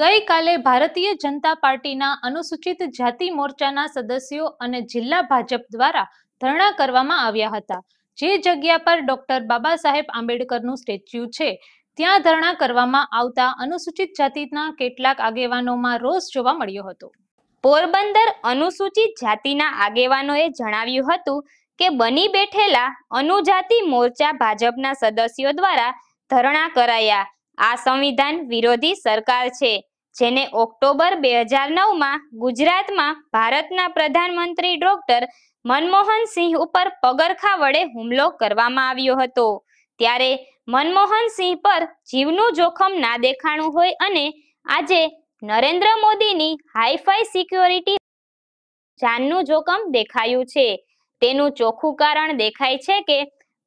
ગઈકાલે ભારતીય જનતા પાર્ટીના અનુસૂચિત જાતિ મોરચાના સદસ્યો અને જિલ્લા ભાજપ દ્વારા ધરણા કરવામાં આવ્યા હતા જે જગ્યા પર ડોક્ટર બાબા સાહેબ આંબેડકરનું સ્ટેચ્યુ છે ત્યાં ધરણા કરવામાં આવતા અનુસૂચિત જાતિના કેટલાક આગેવાનોમાં રોષ જોવા મળ્યો હતો પોરબંદર અનુસૂચિત જાતિના આગેવાનોએ જણાવ્યું હતું કે બની બેઠેલા અનુજાતિ મોરચા ભાજપના સદસ્યો દ્વારા ધરણા કરાયા આ સંવિધાન વિરોધી સરકાર છે જેને ઓક્ટોબર બે હજાર નવમાં ગુજરાતમાં ભારતના પ્રધાનમંત્રી ડોક્ટર મનમોહન સિંહ ઉપર પગરખા વડે હુમલો કરવામાં આવ્યો હતો ત્યારે મનમોહન સિંહ પર જીવનું જોખમ ના દેખાણું હોય અને આજે નરેન્દ્ર મોદીની હાઈફાઈ સિક્યોરિટી જાનનું જોખમ દેખાયું છે તેનું ચોખ્ખું કારણ દેખાય છે કે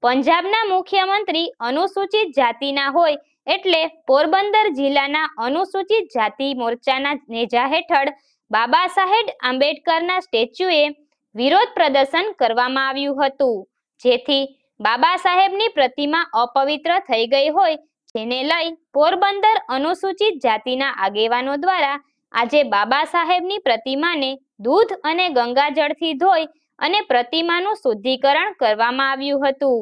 પંજાબના મુખ્યમંત્રી અનુસૂચિત જાતિના હોય એટલે પોરબંદર જિલ્લાના અનુસૂચિત જાતિ મોરચાના નેજા હેઠળ બાબા સાહેબ આંબેડકરના સ્ટેચ્યુએ વિરોધ પ્રદર્શન કરવામાં આવ્યું હતું જેથી બાબા સાહેબની પ્રતિમા અપવિત્ર થઈ ગઈ હોય જેને લઈ પોરબંદર અનુસૂચિત જાતિના આગેવાનો દ્વારા આજે બાબા સાહેબની પ્રતિમાને દૂધ અને ગંગાજળથી ધોઈ અને પ્રતિમાનું શુદ્ધિકરણ કરવામાં આવ્યું હતું